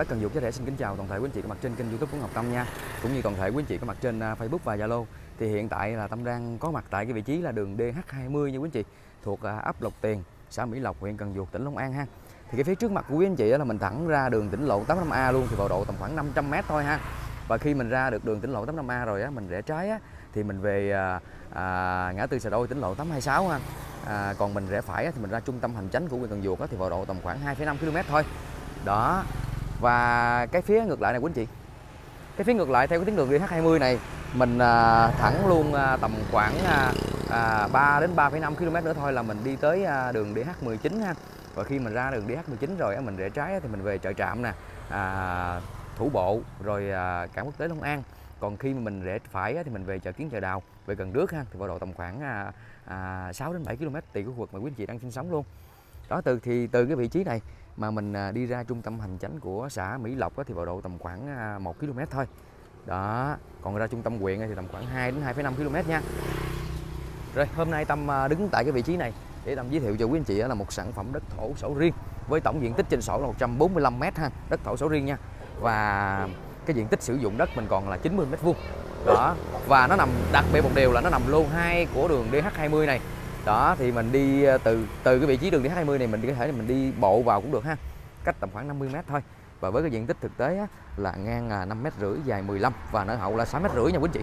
đất Cần Dục giá rẻ xin kính chào toàn thể quý anh chị có mặt trên kênh YouTube của Ngọc Tâm nha, cũng như toàn thể quý anh chị có mặt trên à, Facebook và Zalo. Thì hiện tại là Tâm đang có mặt tại cái vị trí là đường DH20 nha quý anh chị, thuộc à, ấp Lộc Tiền, xã Mỹ Lộc, huyện Cần Duộc, tỉnh Long An ha. Thì cái phía trước mặt của quý anh chị là mình thẳng ra đường tỉnh lộ 85A luôn thì vào độ tầm khoảng 500 m thôi ha. Và khi mình ra được đường tỉnh lộ 85A rồi á, mình rẽ trái á thì mình về à, à, ngã tư Sà Đôi tỉnh lộ 826 ha. À, còn mình rẽ phải á, thì mình ra trung tâm hành chánh của huyện Cần Duộc á, thì vào độ tầm khoảng 2,5 km thôi đó và cái phía ngược lại này quý anh chị cái phía ngược lại theo cái tuyến đường DH20 này mình à, thẳng luôn à, tầm khoảng à, à, 3 đến 3,5 km nữa thôi là mình đi tới à, đường DH19 ha và khi mình ra đường DH19 rồi mình rẽ trái thì mình về chợ trạm nè à, thủ bộ rồi à, cảng quốc tế Long An còn khi mà mình rẽ phải thì mình về chợ kiến chợ đào về gần nước ha thì vào độ tầm khoảng à, à, 6 đến 7 km tùy khu vực mà quý anh chị đang sinh sống luôn đó từ thì từ cái vị trí này mà mình à, đi ra trung tâm hành chánh của xã Mỹ Lộc thì vào độ tầm khoảng 1 à, km thôi đó còn ra trung tâm huyện thì tầm khoảng 2 đến 2,5 km nha rồi hôm nay Tâm à, đứng tại cái vị trí này để Tâm giới thiệu cho quý anh chị là một sản phẩm đất thổ sổ riêng với tổng diện tích trên sổ là 145 m ha, đất thổ sổ riêng nha. Và cái diện tích sử dụng đất mình còn là 90 m vuông. Đó, và nó nằm đặc biệt một điều là nó nằm lô 2 của đường DH20 này đó thì mình đi ờ, từ từ cái vị trí đường đi 20 này mình có thể là mình đi bộ vào cũng được ha cách tầm khoảng 50 mét thôi và với cái diện tích thực tế á, là ngang là 5 mét rưỡi dài 15 và nở hậu là 6 mét rưỡi nha quý chị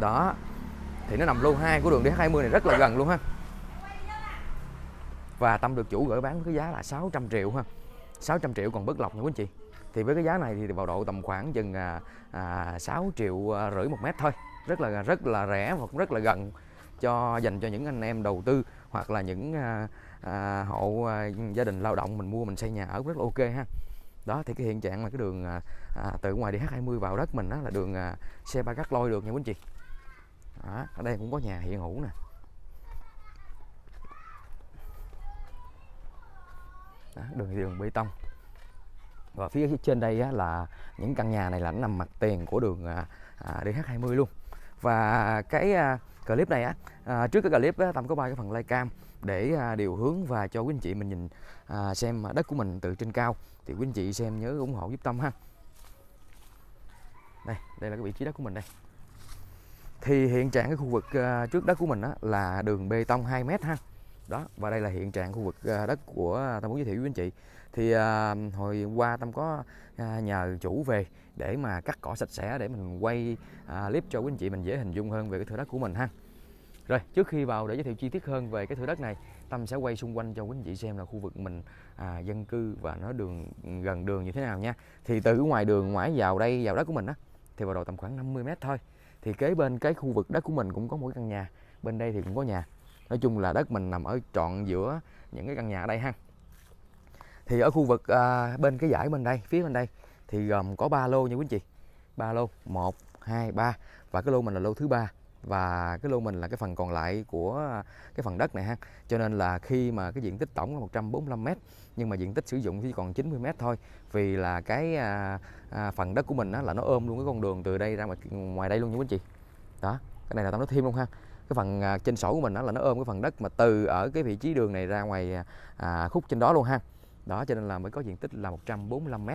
đó thì nó nằm lô 2 của đường đi 20 này rất là gần luôn ha và tâm được chủ gửi bán với cái giá là 600 triệu ha 600 triệu còn bất lọc nha quý chị thì với cái giá này thì vào độ tầm khoảng chừng à, à, 6 triệu à, rưỡi một mét thôi rất là rất là rẻ và cũng rất là gần cho dành cho những anh em đầu tư hoặc là những à, à, hộ à, gia đình lao động mình mua mình xây nhà ở rất là ok ha đó thì cái hiện trạng là cái đường à, à từ ngoài đi H20 vào đất mình đó là đường à, xe ba gác lôi được nha quý anh chị đó, ở đây cũng có nhà hiện hữu nè đó, đường đường bê tông và phía trên đây á, là những căn nhà này là nó nằm mặt tiền của đường à, à DH20 luôn và cái à, clip này á à, trước cái clip á, tâm có ba cái phần like cam để à, điều hướng và cho quý anh chị mình nhìn à, xem đất của mình từ trên cao thì quý anh chị xem nhớ ủng hộ giúp tâm ha đây đây là cái vị trí đất của mình đây thì hiện trạng cái khu vực à, trước đất của mình á, là đường bê tông 2 mét ha đó và đây là hiện trạng khu vực à, đất của à, tâm muốn giới thiệu với anh chị thì à, hồi qua tâm có nhờ chủ về để mà cắt cỏ sạch sẽ để mình quay clip cho quý anh chị mình dễ hình dung hơn về cái thửa đất của mình ha rồi trước khi vào để giới thiệu chi tiết hơn về cái thửa đất này tâm sẽ quay xung quanh cho quý anh chị xem là khu vực mình à, dân cư và nó đường gần đường như thế nào nha thì từ ngoài đường ngoại vào đây vào đất của mình á thì vào đầu tầm khoảng 50 mét thôi thì kế bên cái khu vực đất của mình cũng có mỗi căn nhà bên đây thì cũng có nhà nói chung là đất mình nằm ở trọn giữa những cái căn nhà ở đây ha thì ở khu vực à, bên cái dãy bên đây phía bên đây thì gồm có ba lô nha quý anh chị ba lô một hai ba và cái lô mình là lô thứ ba và cái lô mình là cái phần còn lại của cái phần đất này ha cho nên là khi mà cái diện tích tổng là 145 m nhưng mà diện tích sử dụng chỉ còn 90 m thôi vì là cái à, à, phần đất của mình á, là nó ôm luôn cái con đường từ đây ra ngoài, đây luôn nha quý anh chị đó cái này là tao nói thêm luôn ha cái phần à, trên sổ của mình đó là nó ôm cái phần đất mà từ ở cái vị trí đường này ra ngoài à, à khúc trên đó luôn ha đó cho nên là mới có diện tích là 145 m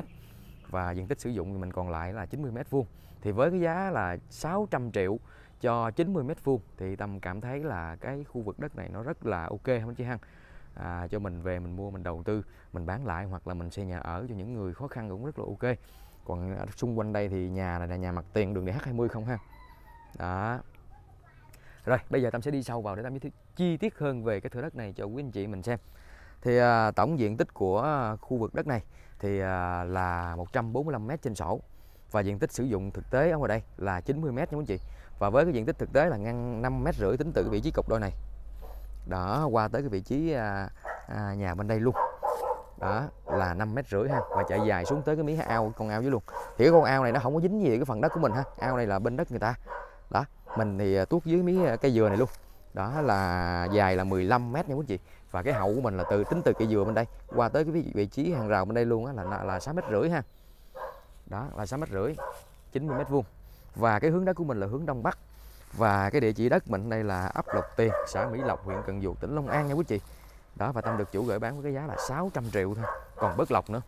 và diện tích sử dụng thì mình còn lại là 90 m vuông thì với cái giá là 600 triệu cho 90 m vuông thì tâm cảm thấy là cái khu vực đất này nó rất là ok không chị Hằng à, cho mình về mình mua mình đầu tư mình bán lại hoặc là mình xây nhà ở cho những người khó khăn cũng rất là ok còn à, xung quanh đây thì nhà này là nhà mặt tiền đường DH20 không ha đó rồi bây giờ tâm sẽ đi sâu vào để tâm biết chi tiết hơn về cái thửa đất này cho quý anh chị mình xem thì à, tổng diện tích của khu vực đất này thì à, là 145 m trên sổ và diện tích sử dụng thực tế ở ngoài đây là 90 m nha quý anh chị và với cái diện tích thực tế là ngang 5 m rưỡi tính từ vị trí cột đôi này đó qua tới cái vị trí à, à, nhà bên đây luôn đó là 5 mét rưỡi ha và chạy dài xuống tới cái mí ao con ao dưới luôn thì cái con ao này nó không có dính gì cái phần đất của mình ha ao này là bên đất người ta đó mình thì à, tuốt dưới mí à, cây dừa này luôn đó là dài là 15 mét nha quý chị và cái hậu của mình là từ tính từ cây dừa bên đây qua tới cái vị trí hàng rào bên đây luôn á là là sáu mét rưỡi ha đó là sáu mét rưỡi 90 mét vuông và cái hướng đất của mình là hướng đông bắc và cái địa chỉ đất mình đây là ấp Lộc Tiền xã Mỹ Lộc huyện Cần Duộc tỉnh Long An nha quý chị đó và tâm được chủ gửi bán với cái giá là 600 triệu thôi còn bất lọc nữa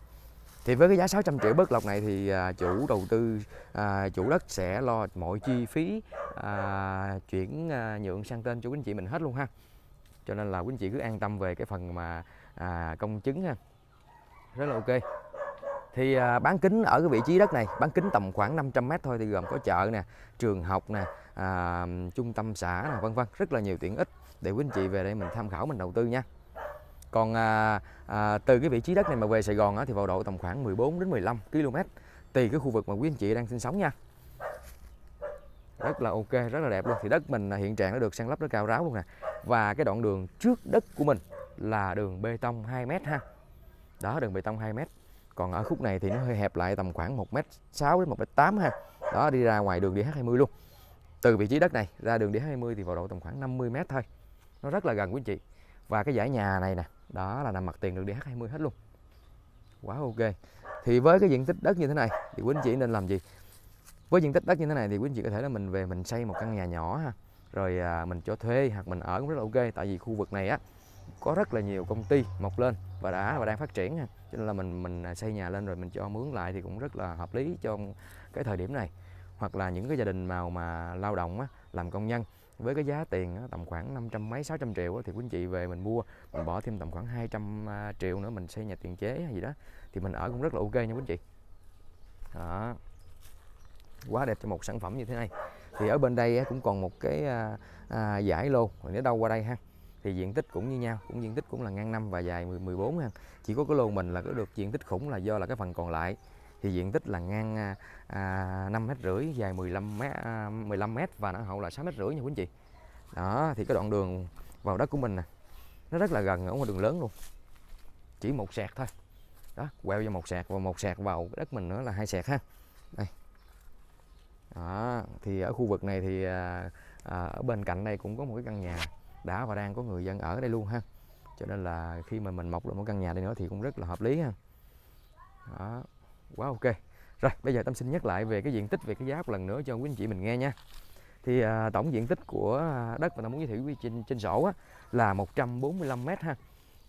thì với cái giá 600 triệu bất lộc này thì à, chủ đầu tư à, chủ đất sẽ lo mọi chi phí à, chuyển à, nhượng sang tên chủ quý anh chị mình hết luôn ha cho nên là quý anh chị cứ an tâm về cái phần mà à, công chứng ha rất là ok thì à, bán kính ở cái vị trí đất này bán kính tầm khoảng 500m thôi thì gồm có chợ nè trường học nè à, trung tâm xã nè vân vân rất là nhiều tiện ích để quý anh chị về đây mình tham khảo mình đầu tư nha còn à, à, từ cái vị trí đất này mà về Sài Gòn á, thì vào độ tầm khoảng 14 đến 15 km tùy cái khu vực mà quý anh chị đang sinh sống nha rất là ok rất là đẹp luôn thì đất mình hiện trạng nó được san lấp nó cao ráo luôn nè và cái đoạn đường trước đất của mình là đường bê tông 2m ha đó đường bê tông 2m còn ở khúc này thì nó hơi hẹp lại tầm khoảng 1m6 đến 1m8 ha đó đi ra ngoài đường DH20 luôn từ vị trí đất này ra đường DH20 thì vào độ tầm khoảng 50m thôi nó rất là gần quý anh chị và cái giải nhà này nè đó là nằm mặt tiền đường DH20 hết luôn quá ok thì với cái diện tích đất như thế này thì quý anh chị nên làm gì với diện tích đất như thế này thì quý anh chị có thể là mình về mình xây một căn nhà nhỏ ha rồi à, mình cho thuê hoặc mình ở cũng rất là ok tại vì khu vực này á có rất là nhiều công ty mọc lên và đã và đang phát triển ha cho nên là mình mình xây nhà lên rồi mình cho mướn lại thì cũng rất là hợp lý cho cái thời điểm này hoặc là những cái gia đình nào mà lao động á, làm công nhân với cái giá tiền tầm khoảng năm trăm mấy sáu trăm triệu thì quý anh chị về mình mua mình bỏ thêm tầm khoảng 200 à, triệu nữa mình xây nhà tiền chế hay gì đó thì mình ở cũng rất là ok nha quý anh chị đó quá đẹp cho một sản phẩm như thế này thì ở bên đây cũng còn một cái à, giải à, lô nếu đâu qua đây ha thì diện tích cũng như nhau cũng diện tích cũng là ngang năm và dài 14 ha chỉ có cái lô mình là có được diện tích khủng là do là cái phần còn lại thì diện tích là ngang à, à, năm mét rưỡi dài 15 mét à, 15 mét và nó hậu là 6 mét rưỡi nha quý anh chị đó thì cái đoạn đường vào đất của mình nè nó rất là gần ở ngoài đường lớn luôn chỉ một sạc thôi đó quẹo vào một sạc và một sạc vào đất mình nữa là hai sạc ha đây đó thì ở khu vực này thì à, à, ở bên cạnh đây cũng có một cái căn nhà đã và đang có người dân ở đây luôn ha cho nên là khi mà mình mọc được một căn nhà đây nữa thì cũng rất là hợp lý ha đó quá ok rồi bây giờ tâm xin nhắc lại về cái diện tích về cái giá một lần nữa cho quý anh chị mình nghe nha thì à, tổng diện tích của à, đất mà tao muốn giới thiệu với trên trên sổ á, là 145 m ha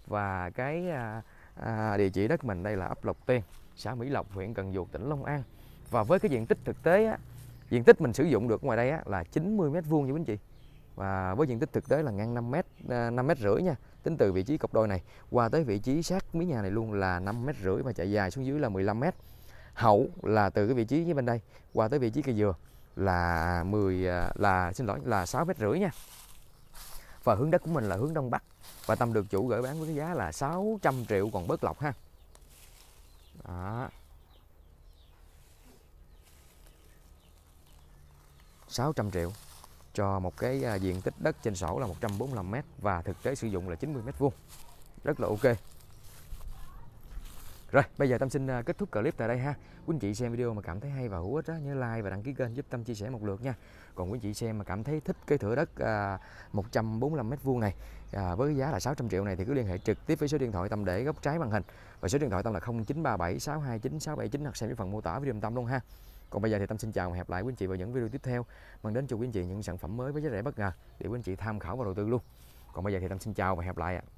và cái à, à, địa chỉ đất mình đây là ấp Lộc Tiên xã Mỹ Lộc huyện Cần Duộc tỉnh Long An và với cái diện tích thực tế á, diện tích mình sử dụng được ngoài đây á, là 90 m vuông nha quý anh chị và với diện tích thực tế là ngang 5 m 5 m rưỡi nha tính từ vị trí cọc đôi này qua tới vị trí sát mí nhà này luôn là 5 mét rưỡi và chạy dài xuống dưới là 15 mét hậu là từ cái vị trí với bên đây qua tới vị trí cây dừa là 10 à, là xin lỗi là 6 mét rưỡi nha và hướng đất của mình là hướng đông bắc và tâm được chủ gửi bán với cái giá là 600 triệu còn bớt lọc ha đó trăm triệu cho một cái à, diện tích đất trên sổ là 145 m và thực tế sử dụng là 90 m vuông. Rất là ok. Rồi, bây giờ Tâm xin à, kết thúc clip tại đây ha. Quý anh chị xem video mà cảm thấy hay và hữu ích đó, nhớ like và đăng ký kênh giúp Tâm chia sẻ một lượt nha. Còn quý anh chị xem mà cảm thấy thích cái thửa đất à, 145 m2 này à, với giá là 600 triệu này thì cứ liên hệ trực tiếp với số điện thoại Tâm để góc trái màn hình và số điện thoại Tâm là 0937 629 679 hoặc xem dưới phần mô tả video Tâm luôn ha. Còn bây giờ thì Tâm xin chào và hẹn lại quý anh chị vào những video tiếp theo mang đến cho quý anh chị những sản phẩm mới với giá rẻ bất ngờ để quý anh chị tham khảo và đầu tư luôn. Còn bây giờ thì Tâm xin chào và hẹn lại ạ. À.